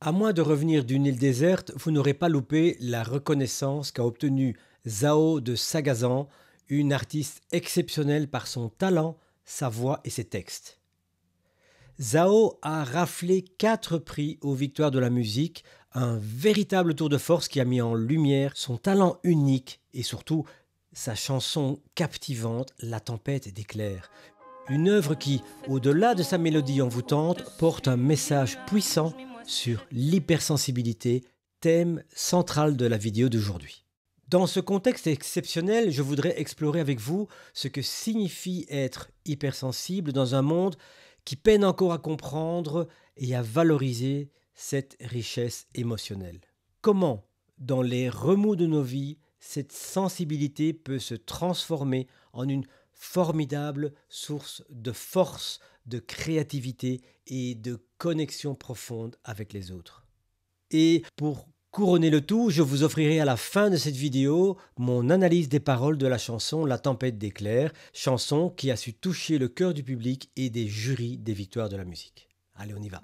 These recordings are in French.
À moins de revenir d'une île déserte, vous n'aurez pas loupé la reconnaissance qu'a obtenue Zao de Sagazan, une artiste exceptionnelle par son talent, sa voix et ses textes. Zao a raflé quatre prix aux victoires de la musique, un véritable tour de force qui a mis en lumière son talent unique et surtout sa chanson captivante La tempête d'éclair ». Une œuvre qui, au-delà de sa mélodie envoûtante, porte un message puissant sur l'hypersensibilité, thème central de la vidéo d'aujourd'hui. Dans ce contexte exceptionnel, je voudrais explorer avec vous ce que signifie être hypersensible dans un monde qui peine encore à comprendre et à valoriser cette richesse émotionnelle. Comment, dans les remous de nos vies, cette sensibilité peut se transformer en une formidable source de force, de créativité et de connexion profonde avec les autres. Et pour couronner le tout, je vous offrirai à la fin de cette vidéo mon analyse des paroles de la chanson La tempête d'éclairs, chanson qui a su toucher le cœur du public et des jurys des victoires de la musique. Allez, on y va.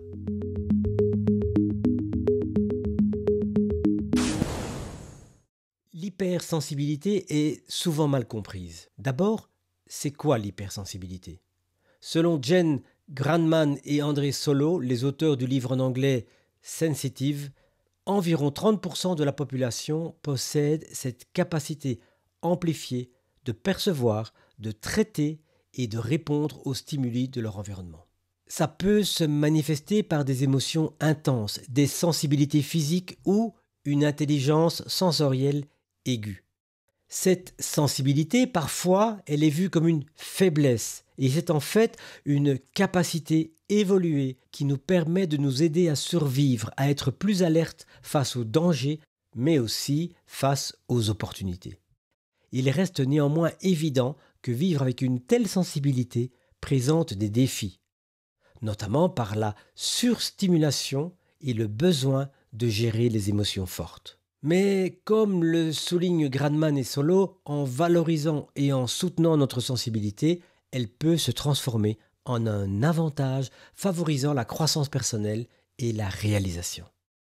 L'hypersensibilité est souvent mal comprise. D'abord, c'est quoi l'hypersensibilité Selon Jen Grandman et André Solo, les auteurs du livre en anglais Sensitive, environ 30% de la population possède cette capacité amplifiée de percevoir, de traiter et de répondre aux stimuli de leur environnement. Ça peut se manifester par des émotions intenses, des sensibilités physiques ou une intelligence sensorielle aiguë. Cette sensibilité, parfois, elle est vue comme une faiblesse, et c'est en fait une capacité évoluée qui nous permet de nous aider à survivre, à être plus alerte face aux dangers, mais aussi face aux opportunités. Il reste néanmoins évident que vivre avec une telle sensibilité présente des défis, notamment par la surstimulation et le besoin de gérer les émotions fortes mais comme le soulignent Gradman et Solo, en valorisant et en soutenant notre sensibilité, elle peut se transformer en un avantage favorisant la croissance personnelle et la réalisation.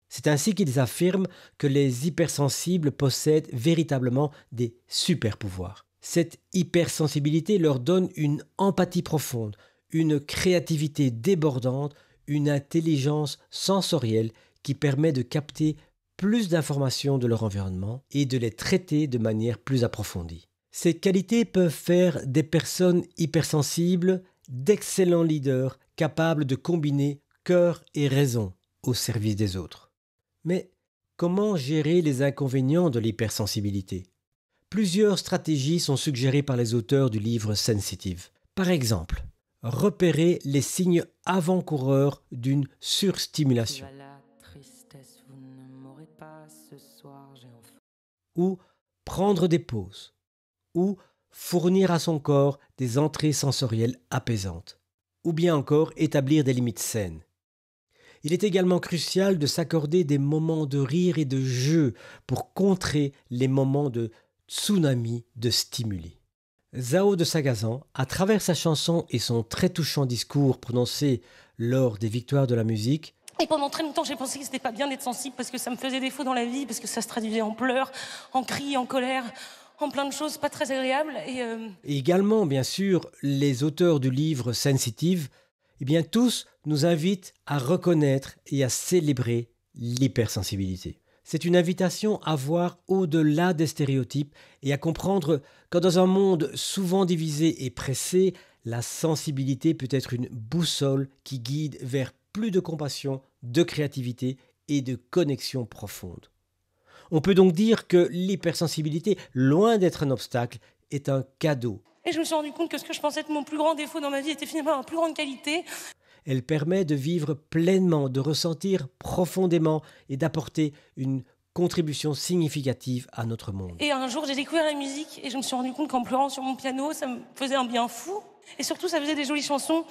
C'est ainsi qu'ils affirment que les hypersensibles possèdent véritablement des super-pouvoirs. Cette hypersensibilité leur donne une empathie profonde, une créativité débordante, une intelligence sensorielle qui permet de capter plus d'informations de leur environnement et de les traiter de manière plus approfondie. Ces qualités peuvent faire des personnes hypersensibles d'excellents leaders capables de combiner cœur et raison au service des autres. Mais comment gérer les inconvénients de l'hypersensibilité Plusieurs stratégies sont suggérées par les auteurs du livre Sensitive. Par exemple, repérer les signes avant-coureurs d'une surstimulation. ou prendre des pauses, ou fournir à son corps des entrées sensorielles apaisantes, ou bien encore établir des limites saines. Il est également crucial de s'accorder des moments de rire et de jeu pour contrer les moments de tsunami de stimuli. Zao de Sagazan, à travers sa chanson et son très touchant discours prononcé lors des victoires de la musique, et pendant très longtemps, j'ai pensé que c'était pas bien d'être sensible parce que ça me faisait défaut dans la vie, parce que ça se traduisait en pleurs, en cris, en colère, en plein de choses pas très agréables. Euh, et, également, bien sûr, les auteurs du livre Sensitive, eh bien, tous nous invitent à reconnaître et à célébrer l'hypersensibilité. C'est une invitation à voir au-delà des stéréotypes et à comprendre que dans un monde souvent divisé et pressé, la sensibilité peut être une boussole qui guide vers plus de compassion, de créativité et de connexion profonde. On peut donc dire que l'hypersensibilité, loin d'être un obstacle, est un cadeau. Et je me suis rendu compte que ce que je pensais être mon plus grand défaut dans ma vie était finalement ma plus grande qualité. Elle permet de vivre pleinement, de ressentir profondément et d'apporter une contribution significative à notre monde. Et un jour, j'ai découvert la musique et je me suis rendu compte qu'en pleurant sur mon piano, ça me faisait un bien fou. Et surtout, ça faisait des jolies chansons.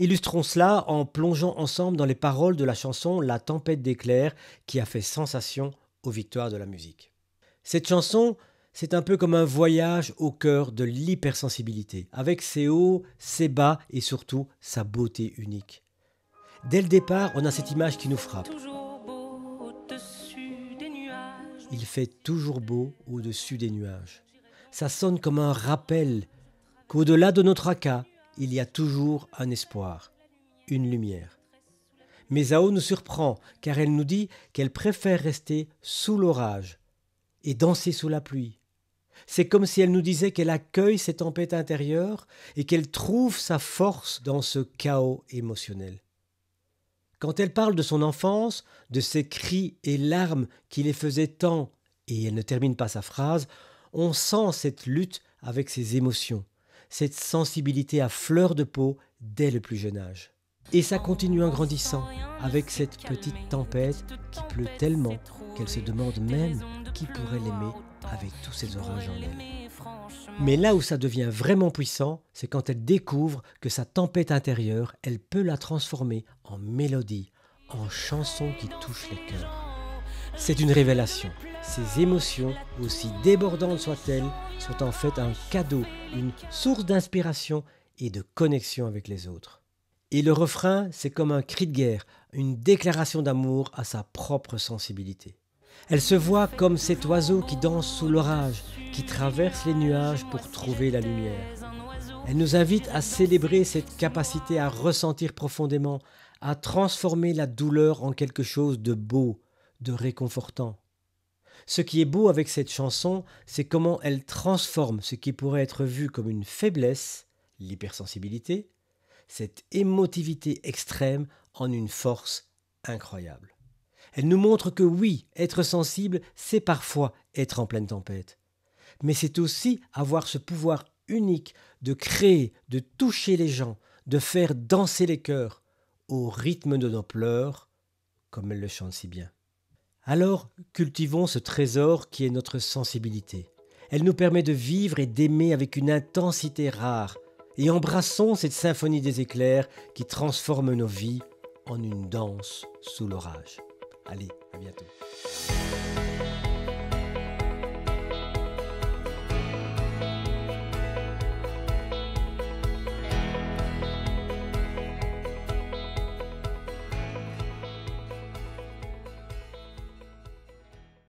Illustrons cela en plongeant ensemble dans les paroles de la chanson La tempête d'éclairs qui a fait sensation aux victoires de la musique. Cette chanson, c'est un peu comme un voyage au cœur de l'hypersensibilité, avec ses hauts, ses bas et surtout sa beauté unique. Dès le départ, on a cette image qui nous frappe. Il fait toujours beau au-dessus des nuages. Ça sonne comme un rappel qu'au-delà de notre aka, il y a toujours un espoir, une lumière. Mais Zao nous surprend, car elle nous dit qu'elle préfère rester sous l'orage et danser sous la pluie. C'est comme si elle nous disait qu'elle accueille ses tempêtes intérieures et qu'elle trouve sa force dans ce chaos émotionnel. Quand elle parle de son enfance, de ses cris et larmes qui les faisaient tant, et elle ne termine pas sa phrase, on sent cette lutte avec ses émotions, cette sensibilité à fleur de peau dès le plus jeune âge. Et ça continue en grandissant, avec cette petite tempête qui pleut tellement qu'elle se demande même qui pourrait l'aimer avec tous ses orages en elle. Mais là où ça devient vraiment puissant, c'est quand elle découvre que sa tempête intérieure, elle peut la transformer en mélodie, en chanson qui touche les cœurs. C'est une révélation. Ces émotions, aussi débordantes soient-elles, sont en fait un cadeau, une source d'inspiration et de connexion avec les autres. Et le refrain, c'est comme un cri de guerre, une déclaration d'amour à sa propre sensibilité. Elle se voit comme cet oiseau qui danse sous l'orage, qui traverse les nuages pour trouver la lumière. Elle nous invite à célébrer cette capacité à ressentir profondément, à transformer la douleur en quelque chose de beau, de réconfortant. Ce qui est beau avec cette chanson, c'est comment elle transforme ce qui pourrait être vu comme une faiblesse, l'hypersensibilité, cette émotivité extrême en une force incroyable. Elle nous montre que oui, être sensible, c'est parfois être en pleine tempête. Mais c'est aussi avoir ce pouvoir unique de créer, de toucher les gens, de faire danser les cœurs, au rythme de nos pleurs, comme elle le chante si bien. Alors cultivons ce trésor qui est notre sensibilité. Elle nous permet de vivre et d'aimer avec une intensité rare, et embrassons cette symphonie des éclairs qui transforme nos vies en une danse sous l'orage. Allez, à bientôt.